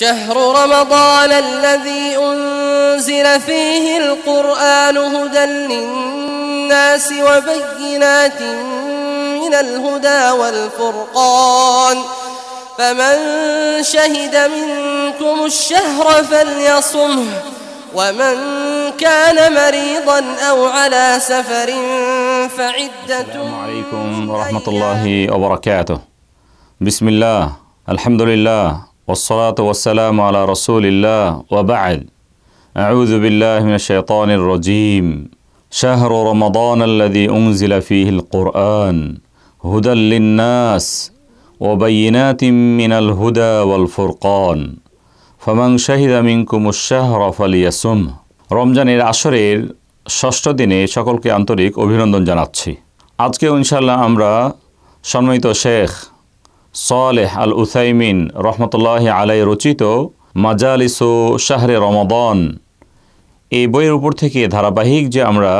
شهر رمضان الذي أنزل فيه القرآن هدى للناس وبينات من الهدى والفرقان فمن شهد منكم الشهر فليصمه ومن كان مريضا أو على سفر فعدة السلام عليكم ورحمة الله وبركاته بسم الله الحمد لله والصلاة والسلام على رسول الله وبعد أعوذ بالله من الشيطان الرجيم شهر رمضان الذي أنزل فيه القرآن هدى للناس وبينات من الهدى والفرقان فمن شهد منكم الشهر فليسمه রমজানের আসরের ষষ্ঠ দিনে সকলকে আন্তরিক অভিনন্দন জানাচ্ছি আজকে ইনশাল্লাহ আমরা সম্মানিত শেখ সালেহ আল উসাইমিন রহমতুল্লাহ আলাই রচিত মাজালিসো শাহরে রমদন এই বইয়ের উপর থেকে ধারাবাহিক যে আমরা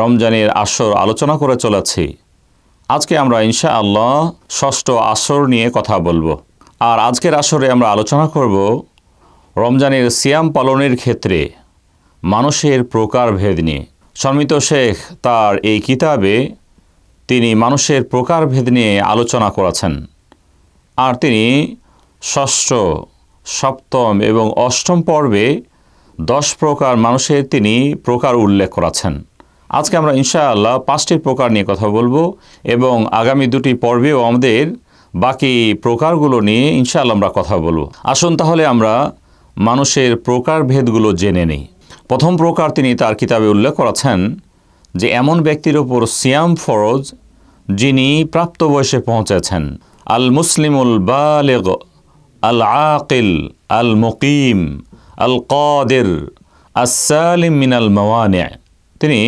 রমজানের আসর আলোচনা করে চলেছি আজকে আমরা ইনশা আল্লাহ ষষ্ঠ আসর নিয়ে কথা বলবো আর আজকের আসরে আমরা আলোচনা করব রমজানের সিয়াম পালনের ক্ষেত্রে মানুষের প্রকারভেদ নিয়ে সম্মিত শেখ তার এই কিতাবে তিনি মানুষের প্রকারভেদ নিয়ে আলোচনা করেছেন আর তিনি ষষ্ঠ সপ্তম এবং অষ্টম পর্বে দশ প্রকার মানুষের তিনি প্রকার উল্লেখ করেছেন আজকে আমরা ইনশাআল্লাহ পাঁচটি প্রকার নিয়ে কথা বলবো এবং আগামী দুটি পর্বেও আমাদের বাকি প্রকারগুলো নিয়ে ইনশাআল্লাহ আমরা কথা বলবো আসুন তাহলে আমরা মানুষের প্রকার ভেদগুলো জেনে নিই প্রথম প্রকার তিনি তার কিতাবে উল্লেখ করেছেন যে এমন ব্যক্তির ওপর সিয়াম ফরজ যিনি প্রাপ্তবয়সে পৌঁছেছেন আল মুসলিমুল বালেগ আল আকিল আল মুকিম আল কদের আসালিম মিনাল মওয়ানে তিনি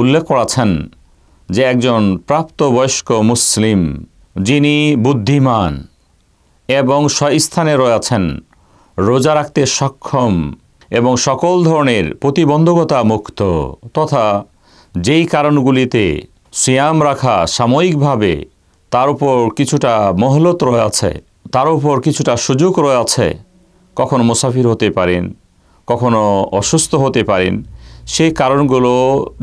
উল্লেখ করেছেন যে একজন প্রাপ্তবয়স্ক মুসলিম যিনি বুদ্ধিমান এবং স্বস্থানে রয়েছেন রোজা রাখতে সক্ষম এবং সকল ধরনের প্রতিবন্ধকতা মুক্ত তথা যেই কারণগুলিতে সিয়াম রাখা সাময়িকভাবে তার উপর কিছুটা মহলত রয়েছে তার উপর কিছুটা সুযোগ রয়েছে কখনো মুসাফির হতে পারেন কখনো অসুস্থ হতে পারেন সেই কারণগুলো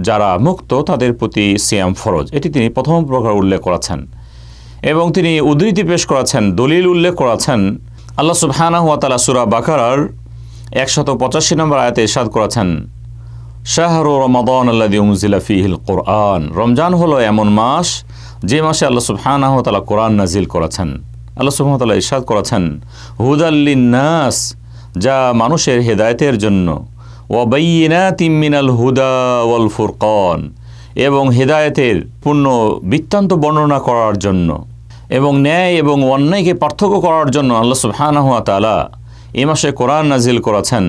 যারা মুক্ত তাদের প্রতি সিয়াম ফরজ এটি তিনি প্রথম প্রকার উল্লেখ করেছেন এবং তিনি উদ্ধৃতি পেশ করেছেন দলিল উল্লেখ করেছেন আল্লাহ হানা হুয়া তালা সুরা বাকারার একশত পঁচাশি নম্বর আয়াতে ইসাদ করেছেন শাহরু রমাদান আল্লাহ উমজিলা হিল কোরআন রমজান হলো এমন মাস যে মাসে আল্লাহ সুবহানাহ কোরআন নাজিল করেছেন আল্লাহ সুবহানাহু তাআলা ইরশাদ করেছেন নাস যা মানুষের হেদায়েতের জন্য ওয়াবাইনাতিম মিনাল হুদা ওয়াল এবং হেদায়েতের পূর্ণ বৃত্তান্ত বর্ণনা করার জন্য এবং ন্যায় এবং অন্যায়কে পার্থক্য করার জন্য আল্লাহ সুবহানাহু তালা এ মাসে কোরআন নাজিল করেছেন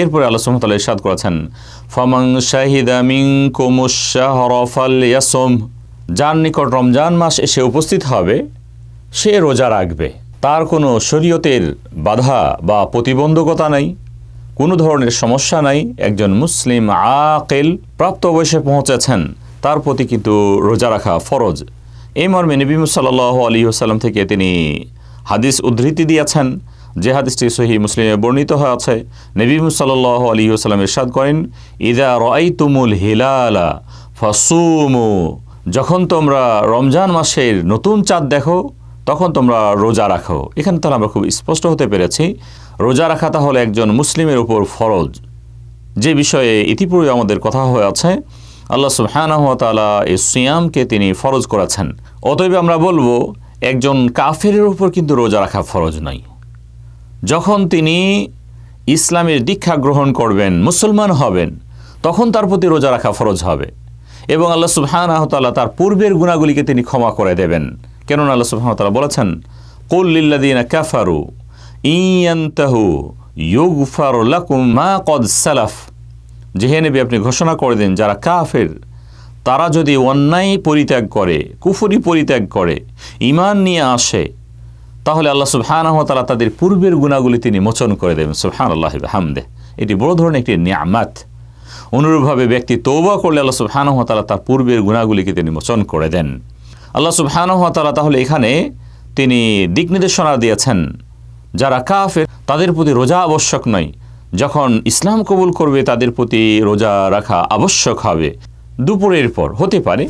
এরপরে আল্লাহ সুবহানাহু ইরশাদ করেছেন ফমং শাহিদা মিং শাহরা যার নিকট রমজান মাস এসে উপস্থিত হবে সে রোজা রাখবে তার কোনো শরীয়তের বাধা বা প্রতিবন্ধকতা নাই কোনো ধরনের সমস্যা নাই একজন মুসলিম আকেল প্রাপ্ত বয়সে পৌঁছেছেন তার প্রতি কিন্তু রোজা রাখা ফরজ এই মর্মে নবীম সাল্লাহ আলী আসাল্লাম থেকে তিনি হাদিস উদ্ধৃতি দিয়েছেন যে হাদিসটি সহি মুসলিমে বর্ণিত হয়ে আছে নবীম সাল আলী আসাল্লাম ইরশাদ করেন ইদা রআই তুমুল হিলালা ফসুমু যখন তোমরা রমজান মাসের নতুন চাঁদ দেখো তখন তোমরা রোজা রাখো এখানে তাহলে আমরা খুব স্পষ্ট হতে পেরেছি রোজা রাখা তাহলে একজন মুসলিমের উপর ফরজ যে বিষয়ে ইতিপূর্বে আমাদের কথা হয়ে আছে আল্লাহ সুবহানাহতালা এই সিয়ামকে তিনি ফরজ করেছেন অতএব আমরা বলবো একজন কাফের উপর কিন্তু রোজা রাখা ফরজ নাই যখন তিনি ইসলামের দীক্ষা গ্রহণ করবেন মুসলমান হবেন তখন তার প্রতি রোজা রাখা ফরজ হবে এবং আল্লাহ সুবহানাহু আহতাল্লাহ তার পূর্বের গুণাগুলিকে তিনি ক্ষমা করে দেবেন কেননা আল্লাহ সুবহানাহু তালা বলেছেন কুল লিল্লাযিনা কাফারু ইয়ান্তাহু ইউগফার লাকুম মা কদ সালাফ যেহে নেবে আপনি ঘোষণা করে দেন যারা কাফের তারা যদি অন্যায় পরিত্যাগ করে কুফুরি পরিত্যাগ করে ইমান নিয়ে আসে তাহলে আল্লাহ সুবহানাহু তালা তাদের পূর্বের গুণাগুলি তিনি মোচন করে দেবেন সুবহানাল্লাহি আল্লাহ হামদে এটি বড় ধরনের একটি নিয়ামাত অনুরূপভাবে ব্যক্তি তৌবা করলে আল্লাহ সুবহানহতালা তার পূর্বের গুণাগুলিকে তিনি মোচন করে দেন আল্লাহ সুবহানহতালা তাহলে এখানে তিনি দিক নির্দেশনা দিয়েছেন যারা কাফের তাদের প্রতি রোজা আবশ্যক নয় যখন ইসলাম কবুল করবে তাদের প্রতি রোজা রাখা আবশ্যক হবে দুপুরের পর হতে পারে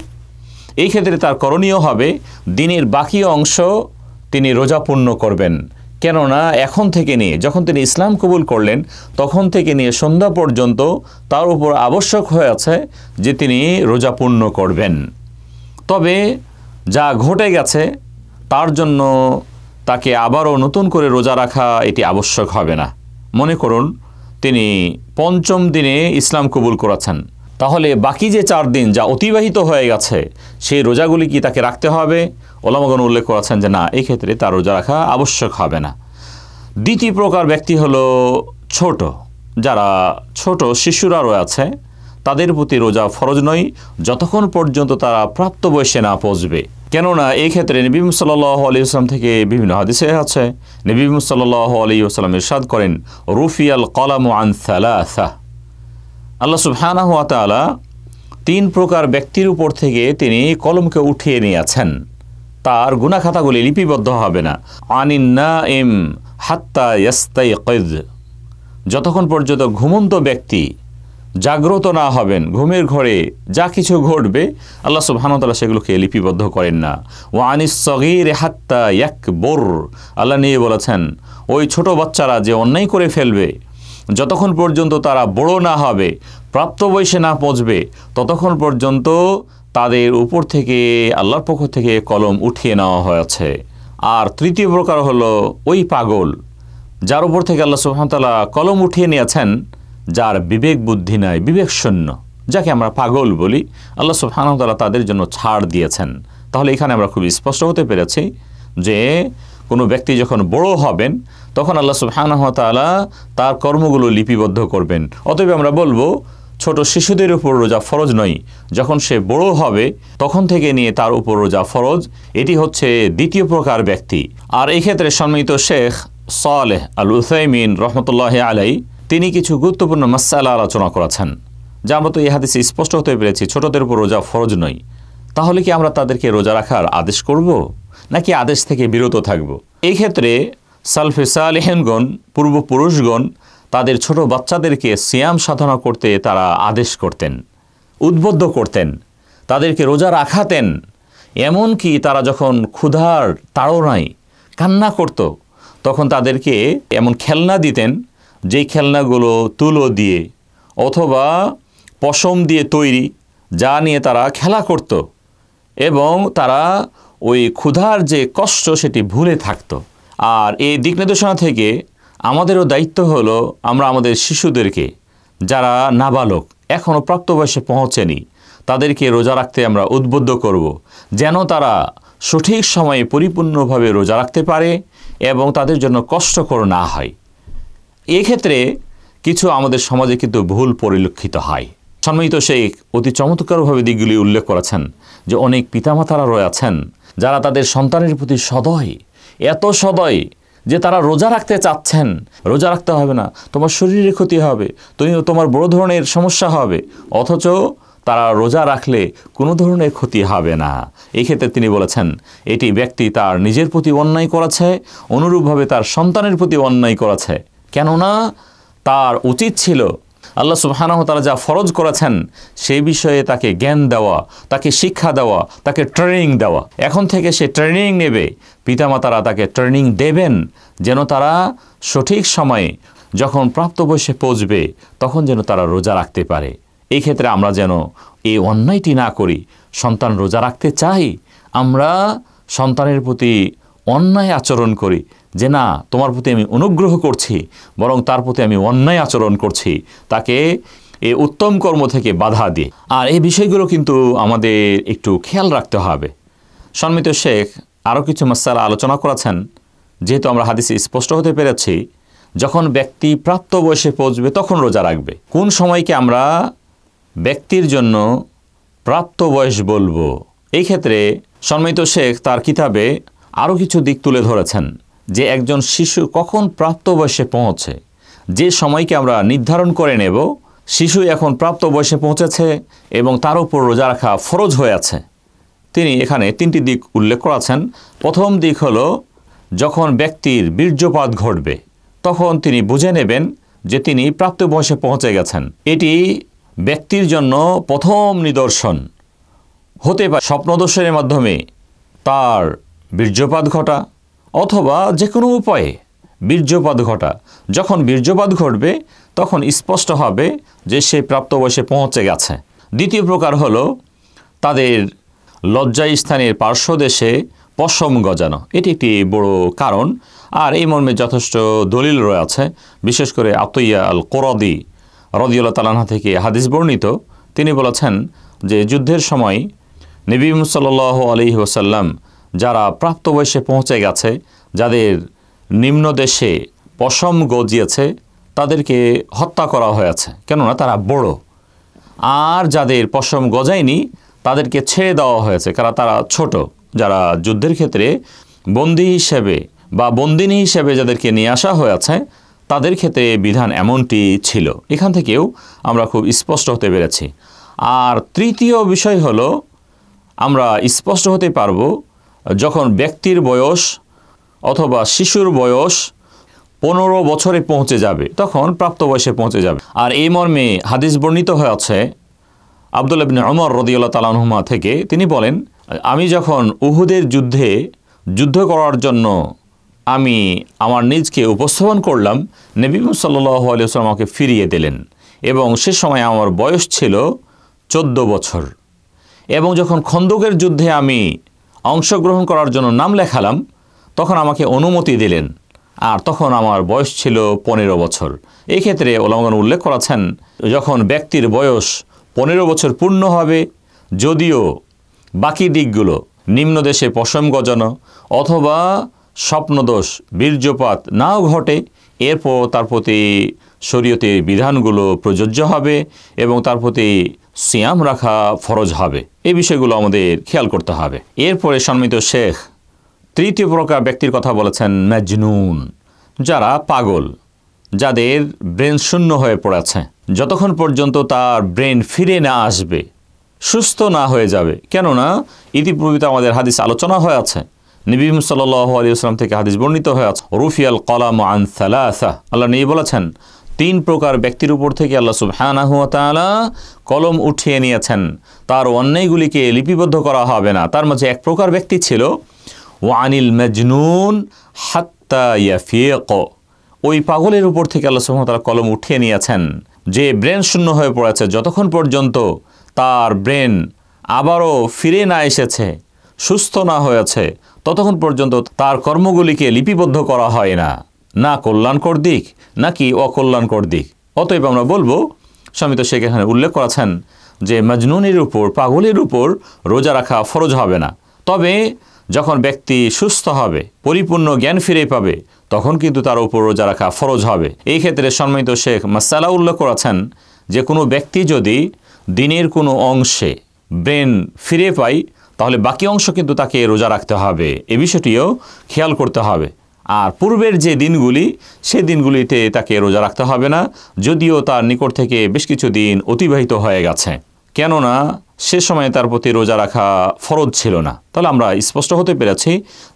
এই ক্ষেত্রে তার করণীয় হবে দিনের বাকি অংশ তিনি রোজা পূর্ণ করবেন কেননা এখন থেকে নিয়ে যখন তিনি ইসলাম কবুল করলেন তখন থেকে নিয়ে সন্ধ্যা পর্যন্ত তার উপর আবশ্যক হয়ে আছে যে তিনি রোজা পূর্ণ করবেন তবে যা ঘটে গেছে তার জন্য তাকে আবারও নতুন করে রোজা রাখা এটি আবশ্যক হবে না মনে করুন তিনি পঞ্চম দিনে ইসলাম কবুল করেছেন তাহলে বাকি যে চার দিন যা অতিবাহিত হয়ে গেছে সেই রোজাগুলি কি তাকে রাখতে হবে ওলামগণ উল্লেখ করেছেন যে না এই ক্ষেত্রে তার রোজা রাখা আবশ্যক হবে না দ্বিতীয় প্রকার ব্যক্তি হলো ছোট যারা ছোট শিশুরা রয়েছে তাদের প্রতি রোজা ফরজ নয় যতক্ষণ পর্যন্ত তারা প্রাপ্ত বয়সে না পৌঁছবে কেননা এই ক্ষেত্রে নবীম সাল্লাহ আলী আসলাম থেকে বিভিন্ন হাদিসে আছে নবীম সাল্লাহ আলী আসলাম ইরশাদ করেন রুফিয়াল কলাম আন সালাহ আল্লাহ সুবহানা তালা তিন প্রকার ব্যক্তির উপর থেকে তিনি কলমকে উঠিয়ে নিয়েছেন তার গুণাখাতাগুলি লিপিবদ্ধ হবে না আনিন্না এম হাত্তা ইয়াস্তাই কৈদ যতক্ষণ পর্যন্ত ঘুমন্ত ব্যক্তি জাগ্রত না হবেন ঘুমের ঘরে যা কিছু ঘটবে আল্লাহ সুবাহানতাল্লাহ সেগুলোকে লিপিবদ্ধ করেন না ও আনিস সগির হাত্তা এক বোর আল্লাহ নিয়ে বলেছেন ওই ছোট বাচ্চারা যে অন্যায় করে ফেলবে যতক্ষণ পর্যন্ত তারা বড় না হবে প্রাপ্তবয়সে না পৌঁছবে ততক্ষণ পর্যন্ত তাদের উপর থেকে আল্লাহর পক্ষ থেকে কলম উঠিয়ে নেওয়া হয়েছে আর তৃতীয় প্রকার হলো ওই পাগল যার উপর থেকে আল্লাহ সুহামতাল্লাহ কলম উঠিয়ে নিয়েছেন যার বিবেক বুদ্ধি নাই বিবেক শূন্য যাকে আমরা পাগল বলি আল্লাহ সুহানতাল্লাহ তাদের জন্য ছাড় দিয়েছেন তাহলে এখানে আমরা খুব স্পষ্ট হতে পেরেছি যে কোনো ব্যক্তি যখন বড় হবেন তখন আল্লাহ সুবহানাহ তাআলা তার কর্মগুলো লিপিবদ্ধ করবেন অতএব আমরা বলবো ছোট শিশুদের উপর রোজা ফরজ নয় যখন সে বড় হবে তখন থেকে নিয়ে তার উপর রোজা ফরজ এটি হচ্ছে দ্বিতীয় প্রকার ব্যক্তি আর এক্ষেত্রে সম্মিলিত শেখ সালেহ আল উসাইমিন রহমতুল্লাহ আলাই তিনি কিছু গুরুত্বপূর্ণ মাসালা আলোচনা করেছেন যা আমরা তো হাদিসে স্পষ্ট হতে পেরেছি ছোটদের উপর রোজা ফরজ নয় তাহলে কি আমরা তাদেরকে রোজা রাখার আদেশ করব নাকি আদেশ থেকে বিরত থাকব এই ক্ষেত্রে সালফে সালেহেনগণ পূর্বপুরুষগণ তাদের ছোট বাচ্চাদেরকে সিয়াম সাধনা করতে তারা আদেশ করতেন উদ্বুদ্ধ করতেন তাদেরকে রোজা রাখাতেন এমনকি তারা যখন ক্ষুধার তাড়নায় কান্না করত তখন তাদেরকে এমন খেলনা দিতেন যেই খেলনাগুলো তুলো দিয়ে অথবা পশম দিয়ে তৈরি যা নিয়ে তারা খেলা করত এবং তারা ওই ক্ষুধার যে কষ্ট সেটি ভুলে থাকতো আর এই দিক নির্দেশনা থেকে আমাদেরও দায়িত্ব হলো আমরা আমাদের শিশুদেরকে যারা নাবালক এখনও প্রাপ্তবয়সে পৌঁছেনি তাদেরকে রোজা রাখতে আমরা উদ্বুদ্ধ করব। যেন তারা সঠিক সময়ে পরিপূর্ণভাবে রোজা রাখতে পারে এবং তাদের জন্য কষ্টকর না হয় এক্ষেত্রে কিছু আমাদের সমাজে কিন্তু ভুল পরিলক্ষিত হয় সম্মিলিত শেখ অতি চমৎকারভাবে দিকগুলি উল্লেখ করেছেন যে অনেক পিতামাতারা রয়েছেন যারা তাদের সন্তানের প্রতি সদয় এত সদয় যে তারা রোজা রাখতে চাচ্ছেন রোজা রাখতে হবে না তোমার শরীরে ক্ষতি হবে তুমি তোমার বড় ধরনের সমস্যা হবে অথচ তারা রোজা রাখলে কোনো ধরনের ক্ষতি হবে না এক্ষেত্রে তিনি বলেছেন এটি ব্যক্তি তার নিজের প্রতি অন্যায় করেছে অনুরূপভাবে তার সন্তানের প্রতি অন্যায় করেছে কেননা তার উচিত ছিল আল্লাহ সুবহানাহ তারা যা ফরজ করেছেন সেই বিষয়ে তাকে জ্ঞান দেওয়া তাকে শিক্ষা দেওয়া তাকে ট্রেনিং দেওয়া এখন থেকে সে ট্রেনিং নেবে পিতামাতারা তাকে ট্রেনিং দেবেন যেন তারা সঠিক সময়ে যখন বয়সে পৌঁছবে তখন যেন তারা রোজা রাখতে পারে এই ক্ষেত্রে আমরা যেন এই অন্যায়টি না করি সন্তান রোজা রাখতে চাই আমরা সন্তানের প্রতি অন্যায় আচরণ করি যে না তোমার প্রতি আমি অনুগ্রহ করছি বরং তার প্রতি আমি অন্যায় আচরণ করছি তাকে এ উত্তম কর্ম থেকে বাধা দিয়ে আর এই বিষয়গুলো কিন্তু আমাদের একটু খেয়াল রাখতে হবে সম্মিত শেখ আরও কিছু মশালা আলোচনা করেছেন যেহেতু আমরা হাদিসে স্পষ্ট হতে পেরেছি যখন ব্যক্তি প্রাপ্ত বয়সে পৌঁছবে তখন রোজা রাখবে কোন সময়কে আমরা ব্যক্তির জন্য প্রাপ্ত বয়স বলবো এই ক্ষেত্রে সম্মিত শেখ তার কিতাবে আরও কিছু দিক তুলে ধরেছেন যে একজন শিশু কখন প্রাপ্তবয়সে পৌঁছে যে সময়কে আমরা নির্ধারণ করে নেব শিশু এখন প্রাপ্ত বয়সে পৌঁছেছে এবং তার উপর রোজা রাখা ফরজ হয়ে আছে তিনি এখানে তিনটি দিক উল্লেখ করেছেন প্রথম দিক হল যখন ব্যক্তির বীর্যপাত ঘটবে তখন তিনি বুঝে নেবেন যে তিনি প্রাপ্ত বয়সে পৌঁছে গেছেন এটি ব্যক্তির জন্য প্রথম নিদর্শন হতে পারে স্বপ্নদর্শনের মাধ্যমে তার বীর্যপাত ঘটা অথবা যে কোনো উপায়ে বীর্যপাত ঘটা যখন বীর্যপাত ঘটবে তখন স্পষ্ট হবে যে সে প্রাপ্তবয়সে পৌঁছে গেছে দ্বিতীয় প্রকার হলো তাদের স্থানের পার্শ্বদেশে পশম গজানো এটি একটি বড় কারণ আর এই মর্মে যথেষ্ট দলিল রয়েছে বিশেষ করে আতইয়া আল কোরদি রদিউল্লা তালানহা থেকে হাদিস বর্ণিত তিনি বলেছেন যে যুদ্ধের সময় নবী মুসাল্ল আলি ওসাল্লাম যারা প্রাপ্তবয়সে পৌঁছে গেছে যাদের নিম্ন দেশে পশম গজিয়েছে তাদেরকে হত্যা করা হয়েছে কেননা তারা বড় আর যাদের পশম গজায়নি তাদেরকে ছেড়ে দেওয়া হয়েছে কারণ তারা ছোট যারা যুদ্ধের ক্ষেত্রে বন্দী হিসেবে বা বন্দিনী হিসেবে যাদেরকে নিয়ে আসা হয়েছে তাদের ক্ষেত্রে বিধান এমনটি ছিল এখান থেকেও আমরা খুব স্পষ্ট হতে পেরেছি আর তৃতীয় বিষয় হলো আমরা স্পষ্ট হতে পারবো যখন ব্যক্তির বয়স অথবা শিশুর বয়স পনেরো বছরে পৌঁছে যাবে তখন প্রাপ্ত বয়সে পৌঁছে যাবে আর এই মর্মে হাদিস বর্ণিত হয়ে আছে আবদুল আবিন অমর রদিউল্লা তালানহুমা থেকে তিনি বলেন আমি যখন উহুদের যুদ্ধে যুদ্ধ করার জন্য আমি আমার নিজকে উপস্থাপন করলাম নবীম সাল্লাহ আলিয়াল্লাম আমাকে ফিরিয়ে দিলেন এবং সে সময় আমার বয়স ছিল চোদ্দ বছর এবং যখন খন্দকের যুদ্ধে আমি অংশগ্রহণ করার জন্য নাম লেখালাম তখন আমাকে অনুমতি দিলেন আর তখন আমার বয়স ছিল পনেরো বছর এই ক্ষেত্রে ওলামগণ উল্লেখ করেছেন যখন ব্যক্তির বয়স পনেরো বছর পূর্ণ হবে যদিও বাকি দিকগুলো নিম্ন দেশে পশম গজানো অথবা স্বপ্নদোষ বীর্যপাত নাও ঘটে এরপর তার প্রতি শরীয়তের বিধানগুলো প্রযোজ্য হবে এবং তার প্রতি সিয়াম রাখা ফরজ হবে এই বিষয়গুলো আমাদের খেয়াল করতে হবে এরপরে সম্মিত শেখ তৃতীয় প্রকার ব্যক্তির কথা বলেছেন ম্যাজনুন যারা পাগল যাদের ব্রেন শূন্য হয়ে পড়েছে যতক্ষণ পর্যন্ত তার ব্রেন ফিরে না আসবে সুস্থ না হয়ে যাবে কেননা ইতিপূর্বিত আমাদের হাদিস আলোচনা হয়ে আছে নিবিম সাল্লি আসলাম থেকে হাদিস বর্ণিত হয়ে আছে রুফিয়াল কলাম আন আল্লাহ নেই বলেছেন তিন প্রকার ব্যক্তির উপর থেকে আল্লাহ তালা কলম উঠিয়ে নিয়েছেন তার অন্যায়গুলিকে লিপিবদ্ধ করা হবে না তার মাঝে এক প্রকার ব্যক্তি ছিল ওয়ানিল মেজনুন হাত্তা ইয়াফিয়ক ওই পাগলের উপর থেকে আল্লাহ সুহামতালা কলম উঠিয়ে নিয়েছেন যে ব্রেন শূন্য হয়ে পড়েছে যতক্ষণ পর্যন্ত তার ব্রেন আবারও ফিরে না এসেছে সুস্থ না হয়েছে ততক্ষণ পর্যন্ত তার কর্মগুলিকে লিপিবদ্ধ করা হয় না না কল্যাণকর দিক নাকি অকল্যাণকর দিক অতএব আমরা বলবো স্বামী শেখ এখানে উল্লেখ করেছেন যে মজনুনের উপর পাগলের উপর রোজা রাখা ফরজ হবে না তবে যখন ব্যক্তি সুস্থ হবে পরিপূর্ণ জ্ঞান ফিরে পাবে তখন কিন্তু তার উপর রোজা রাখা ফরজ হবে এই ক্ষেত্রে সম্মিত শেখ মাসালা উল্লেখ করেছেন যে কোনো ব্যক্তি যদি দিনের কোনো অংশে ব্রেন ফিরে পায় তাহলে বাকি অংশ কিন্তু তাকে রোজা রাখতে হবে এ বিষয়টিও খেয়াল করতে হবে আর পূর্বের যে দিনগুলি সে দিনগুলিতে তাকে রোজা রাখতে হবে না যদিও তার নিকট থেকে বেশ কিছু দিন অতিবাহিত হয়ে গেছে কেননা সে সময়ে তার প্রতি রোজা রাখা ফরজ ছিল না তাহলে আমরা স্পষ্ট হতে পেরেছি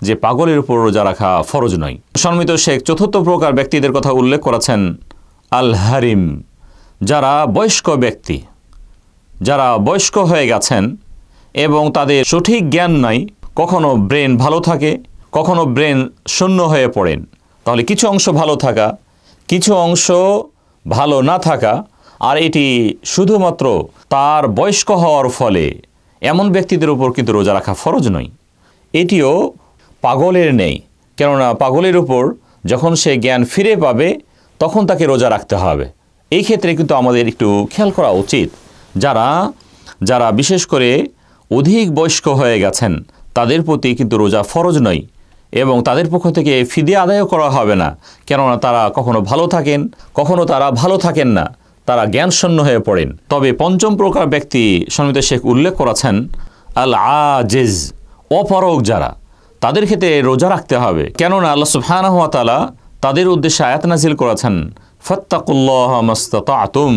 যে পাগলের উপর রোজা রাখা ফরজ নয় সম্মিত শেখ চতুর্থ প্রকার ব্যক্তিদের কথা উল্লেখ করেছেন আল হারিম যারা বয়স্ক ব্যক্তি যারা বয়স্ক হয়ে গেছেন এবং তাদের সঠিক জ্ঞান নাই কখনো ব্রেন ভালো থাকে কখনো ব্রেন শূন্য হয়ে পড়েন তাহলে কিছু অংশ ভালো থাকা কিছু অংশ ভালো না থাকা আর এটি শুধুমাত্র তার বয়স্ক হওয়ার ফলে এমন ব্যক্তিদের উপর কিন্তু রোজা রাখা ফরজ নয় এটিও পাগলের নেই কেননা পাগলের উপর যখন সে জ্ঞান ফিরে পাবে তখন তাকে রোজা রাখতে হবে এই ক্ষেত্রে কিন্তু আমাদের একটু খেয়াল করা উচিত যারা যারা বিশেষ করে অধিক বয়স্ক হয়ে গেছেন তাদের প্রতি কিন্তু রোজা ফরজ নয় এবং তাদের পক্ষ থেকে ফিদে আদায়ও করা হবে না কেননা তারা কখনো ভালো থাকেন কখনো তারা ভালো থাকেন না তারা জ্ঞানশূন্য হয়ে পড়েন তবে পঞ্চম প্রকার ব্যক্তি সমিত শেখ উল্লেখ করেছেন আল আজেজ অপারক যারা তাদের ক্ষেত্রে রোজা রাখতে হবে কেননা আল্লা সুবহানাহু ওয়া তাদের উদ্দেশ্যে আয়াত নাজিল করেছেন ফাত্তাকুল্লাহ আতুম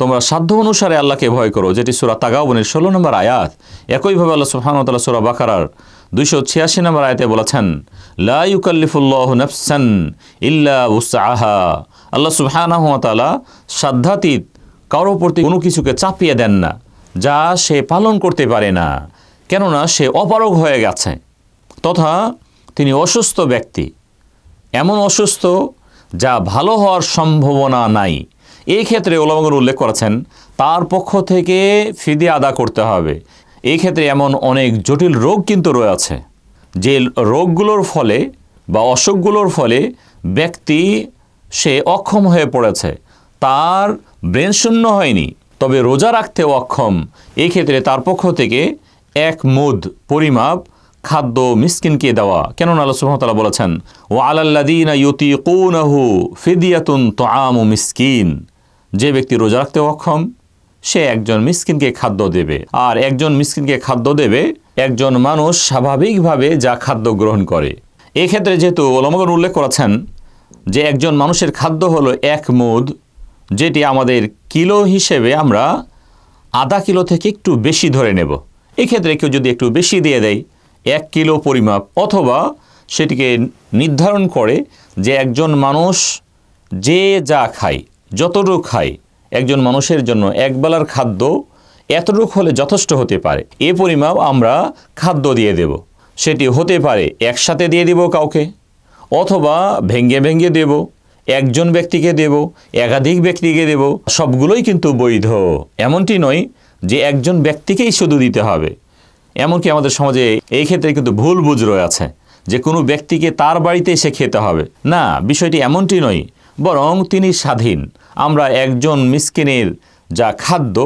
তোমরা সাধ্য অনুসারে আল্লাহকে ভয় করো যেটি সুরা তাগাবনের ষোলো নম্বর আয়াত একইভাবে আল্লাহ সুবহানাহু সুরা বাকারার দুইশো ছিয়াশি নম্বর আয়তে বলেছেন লাইকাল্লিফুল্লাহ নফসান ইল্লা উসাহা আল্লাহ সুবহানাহু তাআলা সাধ্যাতীত কারোর প্রতি কোনো কিছুকে চাপিয়ে দেন না যা সে পালন করতে পারে না কেননা সে অপারগ হয়ে গেছে তথা তিনি অসুস্থ ব্যক্তি এমন অসুস্থ যা ভালো হওয়ার সম্ভাবনা নাই এই ক্ষেত্রে ওলামাগুন উল্লেখ করেছেন তার পক্ষ থেকে ফিদি আদা করতে হবে এই ক্ষেত্রে এমন অনেক জটিল রোগ কিন্তু রয়েছে যে রোগগুলোর ফলে বা অসুখগুলোর ফলে ব্যক্তি সে অক্ষম হয়ে পড়েছে তার ব্রেন শূন্য হয়নি তবে রোজা রাখতে অক্ষম এই ক্ষেত্রে তার পক্ষ থেকে এক মুদ পরিমাপ খাদ্য মিসকিনকে দেওয়া না আল্লাহ সুহামতাল্লাহ বলেছেন ও আলাল্লাদিন ইউতি কৌনাহু ফিদিয়াতুন তো আম মিসকিন যে ব্যক্তি রোজা রাখতে অক্ষম সে একজন মিসকিনকে খাদ্য দেবে আর একজন মিসকিনকে খাদ্য দেবে একজন মানুষ স্বাভাবিকভাবে যা খাদ্য গ্রহণ করে এক্ষেত্রে যেহেতু ওলমগন উল্লেখ করেছেন যে একজন মানুষের খাদ্য হলো এক মুদ যেটি আমাদের কিলো হিসেবে আমরা আধা কিলো থেকে একটু বেশি ধরে নেব এক্ষেত্রে কেউ যদি একটু বেশি দিয়ে দেয় এক কিলো পরিমাপ অথবা সেটিকে নির্ধারণ করে যে একজন মানুষ যে যা খায় যতটুকু খায় একজন মানুষের জন্য একবেলার খাদ্য এতটুক হলে যথেষ্ট হতে পারে এ পরিমাপ আমরা খাদ্য দিয়ে দেব সেটি হতে পারে একসাথে দিয়ে দেব কাউকে অথবা ভেঙ্গে ভেঙ্গে দেব একজন ব্যক্তিকে দেব একাধিক ব্যক্তিকে দেব সবগুলোই কিন্তু বৈধ এমনটি নয় যে একজন ব্যক্তিকেই শুধু দিতে হবে এমনকি আমাদের সমাজে এই ক্ষেত্রে কিন্তু ভুল বুঝ রয়েছে যে কোনো ব্যক্তিকে তার বাড়িতে এসে খেতে হবে না বিষয়টি এমনটি নয় বরং তিনি স্বাধীন আমরা একজন মিসকিনের যা খাদ্য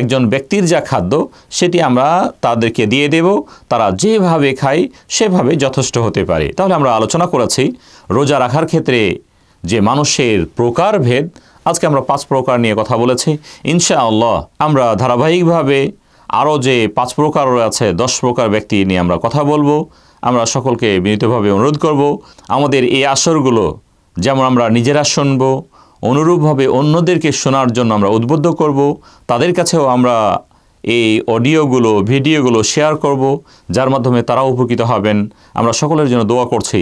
একজন ব্যক্তির যা খাদ্য সেটি আমরা তাদেরকে দিয়ে দেব তারা যেভাবে খায় সেভাবে যথেষ্ট হতে পারে তাহলে আমরা আলোচনা করেছি রোজা রাখার ক্ষেত্রে যে মানুষের প্রকারভেদ আজকে আমরা পাঁচ প্রকার নিয়ে কথা বলেছি ইনশাআল্লাহ আমরা ধারাবাহিকভাবে আরও যে পাঁচ প্রকার আছে দশ প্রকার ব্যক্তি নিয়ে আমরা কথা বলবো আমরা সকলকে বিনীতভাবে অনুরোধ করব আমাদের এই আসরগুলো যেমন আমরা নিজেরা শুনবো অনুরূপভাবে অন্যদেরকে শোনার জন্য আমরা উদ্বুদ্ধ করব তাদের কাছেও আমরা এই অডিওগুলো ভিডিওগুলো শেয়ার করব যার মাধ্যমে তারা উপকৃত হবেন আমরা সকলের জন্য দোয়া করছি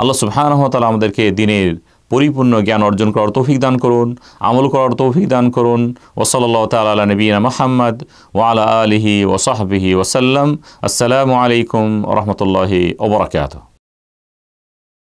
আল্লাহ সুবহানহতালা আমাদেরকে দিনের পরিপূর্ণ জ্ঞান অর্জন করার তৌফিক দান করুন আমল করার তৌফিক দান করুন ওসল্লা তালা নবীনা মাহমদ ওয়ালা আলহি ওসাহাবিহি ওসাল্লাম আসসালামু আলাইকুম রহমতুল্লাহি ওবরাকাত